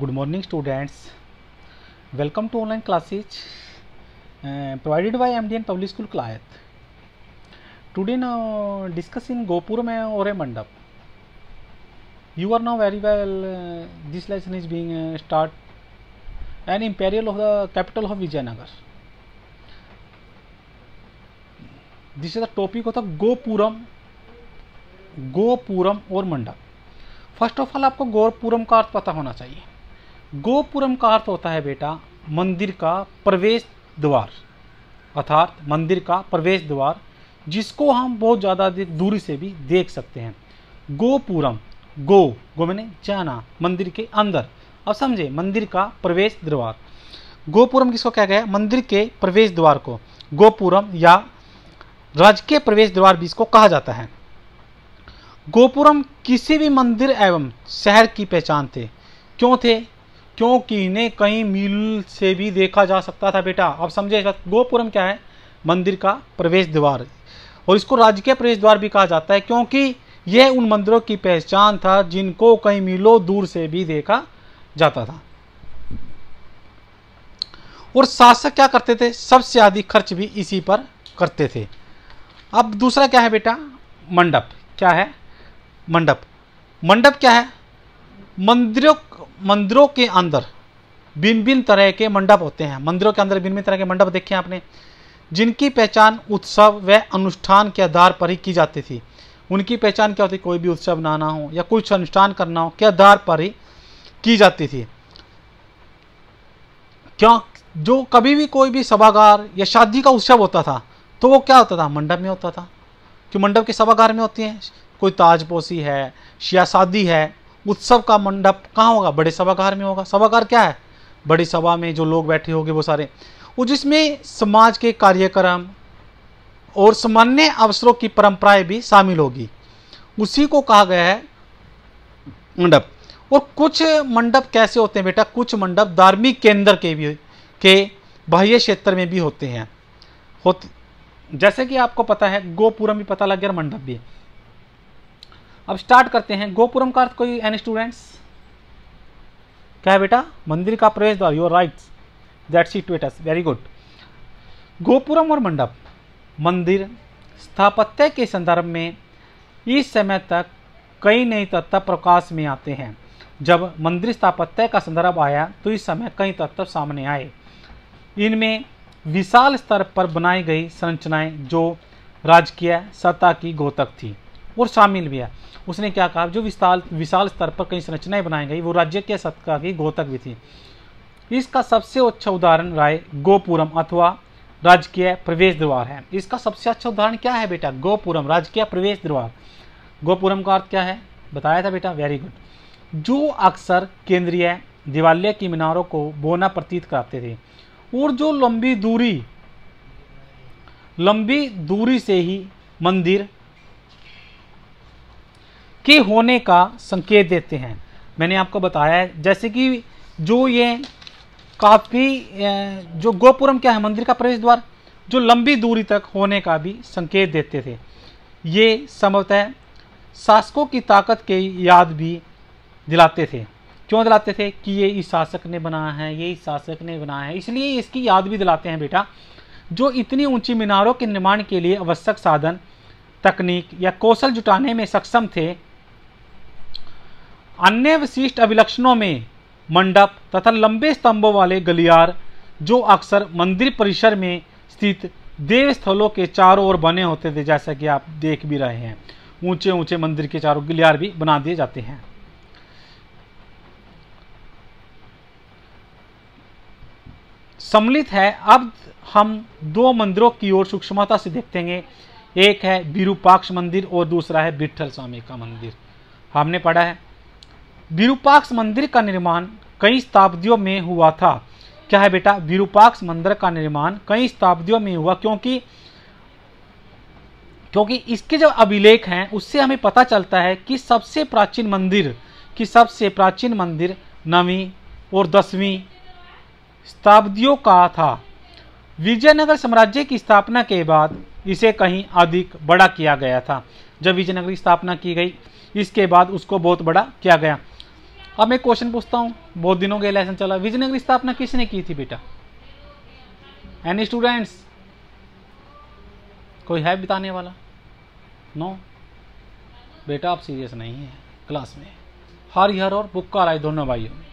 good morning students welcome to online classes provided by M D N public school क्लायत today न discuss in gopura में और a mandapa you are now very well this lesson is being start an imperial of the capital of Vijayanagar this is the topic of the gopuram gopuram और mandapa first of all आपको गोरपुरम का अर्थ पता होना चाहिए गोपुरम का अर्थ होता है बेटा मंदिर का प्रवेश द्वार अर्थात मंदिर का प्रवेश द्वार जिसको हम बहुत ज़्यादा दूरी से भी देख सकते हैं गोपुरम गो गो मैंने जाना मंदिर के अंदर अब समझे मंदिर का प्रवेश द्वार गोपुरम किसको कहा गया मंदिर के प्रवेश द्वार को गोपुरम या राजकीय प्रवेश द्वार भी इसको कहा जाता है गोपुरम किसी भी मंदिर एवं शहर की पहचान थे क्यों थे क्योंकि इन्हें कई मील से भी देखा जा सकता था बेटा अब समझे गोपुरम क्या है मंदिर का प्रवेश द्वार और इसको राजकीय प्रवेश द्वार भी कहा जाता है क्योंकि यह उन मंदिरों की पहचान था जिनको कई मीलों दूर से भी देखा जाता था और शासक क्या करते थे सबसे अधिक खर्च भी इसी पर करते थे अब दूसरा क्या है बेटा मंडप क्या है मंडप मंडप क्या है मंदिरों मंदिरों के अंदर भिन्न भिन्न तरह के मंडप होते हैं मंदिरों के अंदर भिन्न भिन्न तरह के मंडप देखे आपने जिनकी पहचान उत्सव व अनुष्ठान के आधार पर ही की जाती थी उनकी पहचान क्या होती कोई भी उत्सव नाना हो या कुछ अनुष्ठान करना हो के आधार पर ही की जाती थी क्यों जो कभी भी कोई भी सभागार या शादी का उत्सव होता था तो वो क्या होता था मंडप में होता था क्यों मंडप के सभागार में होती हैं कोई ताजपोशी है या शादी है उत्सव का मंडप कहाँ होगा बड़े सभागार में होगा सभागार क्या है बड़ी सभा में जो लोग बैठे होंगे वो सारे वो जिसमें समाज के कार्यक्रम और सामान्य अवसरों की परंपराएं भी शामिल होगी उसी को कहा गया है मंडप और कुछ मंडप कैसे होते हैं बेटा कुछ मंडप धार्मिक केंद्र के भी के बाह्य क्षेत्र में भी होते हैं होते जैसे कि आपको पता है गोपुरम भी पता लग गया मंडप भी है अब स्टार्ट करते हैं गोपुरम का अर्थ कोई एन स्टूडेंट्स क्या है बेटा मंदिर का प्रवेश द्वार योर राइट दैट्स इट बेटस वेरी गुड गोपुरम और मंडप मंदिर स्थापत्य के संदर्भ में इस समय तक कई नए तत्व प्रकाश में आते हैं जब मंदिर स्थापत्य का संदर्भ आया तो इस समय कई तत्व सामने आए इनमें विशाल स्तर पर बनाई गई संरचनाएं जो राजकीय सत्ता की गोतक थी और शामिल भी है उसने क्या कहा जो विशाल विशाल स्तर पर कई संरचनाएं बनाई गई वो राज्य के सत्ता की गोतक भी थी इसका सबसे अच्छा उदाहरण राय गोपुरम अथवा राजकीय प्रवेश द्वार है इसका सबसे अच्छा उदाहरण क्या है बेटा गोपुरम राजकीय प्रवेश द्वार गोपुरम का अर्थ क्या है बताया था बेटा वेरी गुड जो अक्सर केंद्रीय दिवालय की मीनारों को बोना प्रतीत कराते थे और जो लंबी दूरी लंबी दूरी से ही मंदिर के होने का संकेत देते हैं मैंने आपको बताया है जैसे कि जो ये काफ़ी जो गोपुरम क्या है मंदिर का प्रवेश द्वार जो लंबी दूरी तक होने का भी संकेत देते थे ये संभवतः शासकों की ताकत के याद भी दिलाते थे क्यों दिलाते थे कि ये इस शासक ने बनाया है ये इस शासक ने बनाया है इसलिए इसकी याद भी दिलाते हैं बेटा जो इतनी ऊंची मीनारों के निर्माण के लिए आवश्यक साधन तकनीक या कौशल जुटाने में सक्षम थे अन्य विशिष्ट अभिलक्षणों में मंडप तथा लंबे स्तंभों वाले गलियार जो अक्सर मंदिर परिसर में स्थित देवस्थलों के चारों ओर बने होते थे जैसा कि आप देख भी रहे हैं ऊंचे ऊंचे मंदिर के चारों गलियार भी बना दिए जाते हैं सम्मिलित है अब हम दो मंदिरों की ओर सूक्ष्मता से देखते हैं एक है विरूपाक्ष मंदिर और दूसरा है बिठल स्वामी का मंदिर हमने पढ़ा है विरूपाक्ष मंदिर का निर्माण कई शताब्दियों में हुआ था क्या है बेटा विरूपाक्ष मंदिर का निर्माण कई शताब्दियों में हुआ क्योंकि क्योंकि इसके जो अभिलेख हैं उससे हमें पता चलता है कि सबसे प्राचीन मंदिर कि सबसे प्राचीन मंदिर नवीं और दसवीं शताब्दियों का था विजयनगर साम्राज्य की स्थापना के बाद इसे कहीं अधिक बड़ा किया गया था जब विजयनगर की स्थापना की गई इसके बाद उसको बहुत बड़ा किया गया अब मैं क्वेश्चन पूछता हूँ बहुत दिनों के लेसन चला विजयनगर स्थापना किसने की थी बेटा एनी स्टूडेंट्स कोई है बिताने वाला नो बेटा आप सीरियस नहीं है क्लास में हर हर और बुक का राय दोनों भाइयों में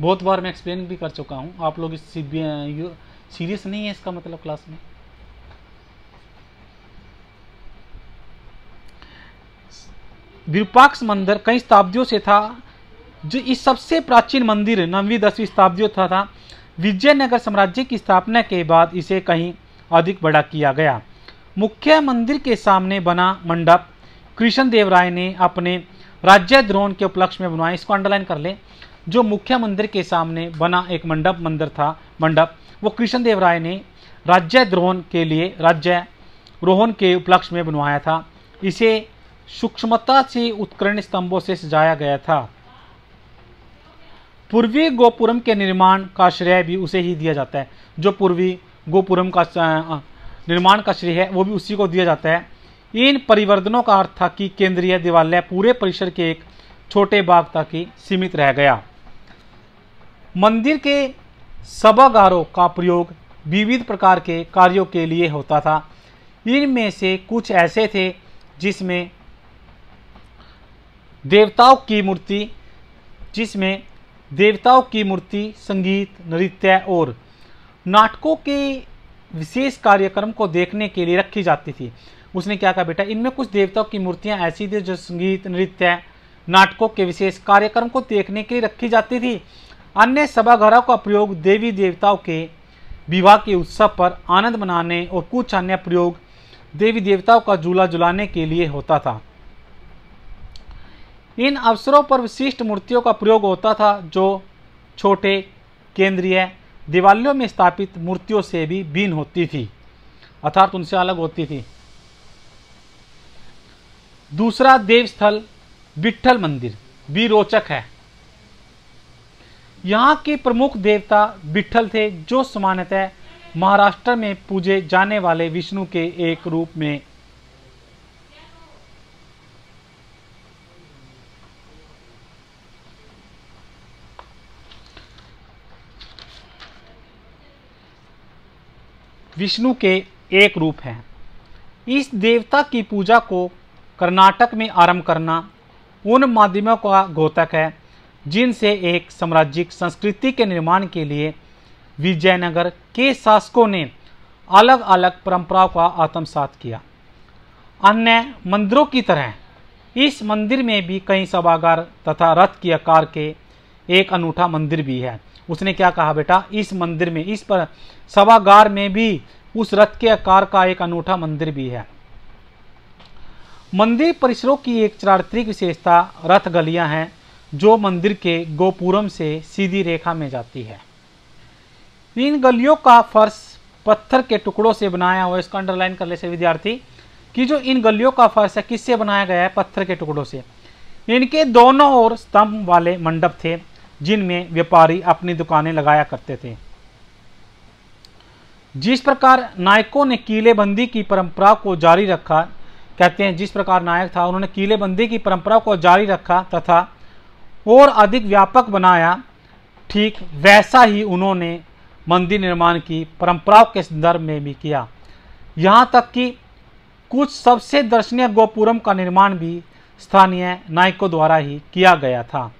बहुत बार मैं एक्सप्लेन भी कर चुका हूँ आप लोग इस सीरियस नहीं है इसका मतलब क्लास में विरूपाक्ष मंदिर कई शताब्दियों से था जो इस सबसे प्राचीन मंदिर नवीं दसवीं शताब्दियों था, था विजयनगर साम्राज्य की स्थापना के बाद इसे कहीं अधिक बड़ा किया गया मुख्य मंदिर के सामने बना मंडप कृष्ण देव राय ने अपने राज्य द्रोण के उपलक्ष्य में बनवाया इसको अंडरलाइन कर लें जो मुख्य मंदिर के सामने बना एक मंडप मंदिर था मंडप वो कृष्ण देव राय ने राज्य द्रोहन के लिए राज्य रोहन के उपलक्ष्य में बनवाया था इसे सूक्ष्मता से उत्कीर्ण स्तंभों से सजाया गया था पूर्वी गोपुरम के निर्माण का श्रेय भी उसे ही दिया जाता है जो पूर्वी गोपुरम का निर्माण का श्रेय है वो भी उसी को दिया जाता है इन परिवर्तनों का अर्थ था कि केंद्रीय देवालय पूरे परिसर के एक छोटे बाग तक ही सीमित रह गया मंदिर के सभागारों का प्रयोग विविध प्रकार के कार्यों के लिए होता था इनमें से कुछ ऐसे थे जिसमें देवताओं की मूर्ति जिसमें देवताओं की मूर्ति संगीत नृत्य और नाटकों के विशेष कार्यक्रम को देखने के लिए रखी जाती थी उसने क्या कहा बेटा इनमें कुछ देवताओं की मूर्तियाँ ऐसी थी जो संगीत नृत्य नाटकों के विशेष कार्यक्रम को देखने के लिए रखी जाती थी अन्य सभाघरों का प्रयोग देवी देवताओं के विवाह के उत्सव पर आनंद मनाने और कुछ अन्य प्रयोग देवी देवताओं का झूला झुलाने के लिए होता था इन अवसरों पर विशिष्ट मूर्तियों का प्रयोग होता था जो छोटे केंद्रीय दिवालियों में स्थापित मूर्तियों से भी भिन्न होती थी अर्थात उनसे अलग होती थी दूसरा देवस्थल विट्ठल मंदिर भी रोचक है यहाँ के प्रमुख देवता विट्ठल थे जो सामान्यतः महाराष्ट्र में पूजे जाने वाले विष्णु के एक रूप में विष्णु के एक रूप हैं इस देवता की पूजा को कर्नाटक में आरंभ करना उन माध्यमों का घोतक है जिनसे एक साम्राज्यिक संस्कृति के निर्माण के लिए विजयनगर के शासकों ने अलग अलग परंपराओं का आत्मसात किया अन्य मंदिरों की तरह इस मंदिर में भी कई सभागार तथा रथ की आकार के एक अनूठा मंदिर भी है उसने क्या कहा बेटा इस मंदिर में इस पर सभागार में भी उस रथ के आकार का एक अनूठा मंदिर भी है मंदिर परिसरों की एक चारित्रिक विशेषता रथ गलियां हैं जो मंदिर के गोपुरम से सीधी रेखा में जाती है इन गलियों का फर्श पत्थर के टुकड़ों से बनाया हुआ इसका अंडरलाइन कर ले से विद्यार्थी कि जो इन गलियों का फर्श है किससे बनाया गया है पत्थर के टुकड़ों से इनके दोनों ओर स्तंभ वाले मंडप थे जिनमें व्यापारी अपनी दुकानें लगाया करते थे जिस प्रकार नायकों ने किलेबंदी की परंपरा को जारी रखा कहते हैं जिस प्रकार नायक था उन्होंने किलेबंदी की परंपरा को जारी रखा तथा और अधिक व्यापक बनाया ठीक वैसा ही उन्होंने मंदिर निर्माण की परंपराओं के संदर्भ में भी किया यहाँ तक कि कुछ सबसे दर्शनीय गोपुरम का निर्माण भी स्थानीय नायकों द्वारा ही किया गया था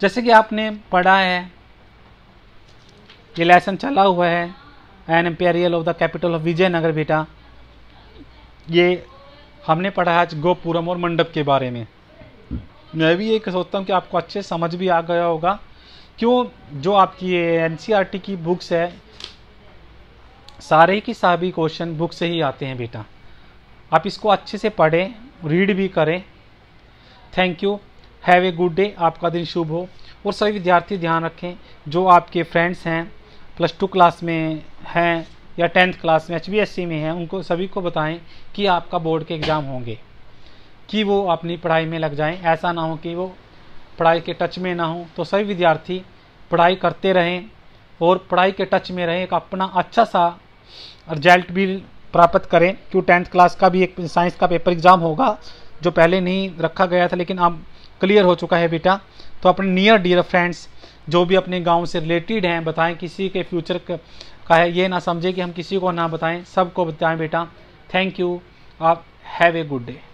जैसे कि आपने पढ़ा है ये लेसन चला हुआ है an imperial of the capital of Vijayanagar बेटा ये हमने पढ़ा है आज गोपुरम और मंडप के बारे में मैं भी ये सोचता हूँ कि आपको अच्छे समझ भी आ गया होगा क्यों जो आपकी ये एन e की बुक्स है सारे की सभी क्वेश्चन बुक से ही आते हैं बेटा आप इसको अच्छे से पढ़ें रीड भी करें thank you have a good day आपका दिन शुभ हो और सभी विद्यार्थी ध्यान रखें जो आपके फ्रेंड्स हैं प्लस टू क्लास में हैं या टेंथ क्लास में एच में हैं उनको सभी को बताएं कि आपका बोर्ड के एग्ज़ाम होंगे कि वो अपनी पढ़ाई में लग जाएं ऐसा ना हो कि वो पढ़ाई के टच में ना हो तो सभी विद्यार्थी पढ़ाई करते रहें और पढ़ाई के टच में रहें एक अपना अच्छा सा रिजल्ट भी प्राप्त करें क्यों टेंथ क्लास का भी एक साइंस का पेपर एग्ज़ाम होगा जो पहले नहीं रखा गया था लेकिन अब क्लियर हो चुका है बेटा तो अपने नियर डियर फ्रेंड्स जो भी अपने गांव से रिलेटेड हैं बताएं किसी के फ्यूचर का है ये ना समझे कि हम किसी को ना बताएं सबको बताएं बेटा थैंक यू आप हैव ए गुड डे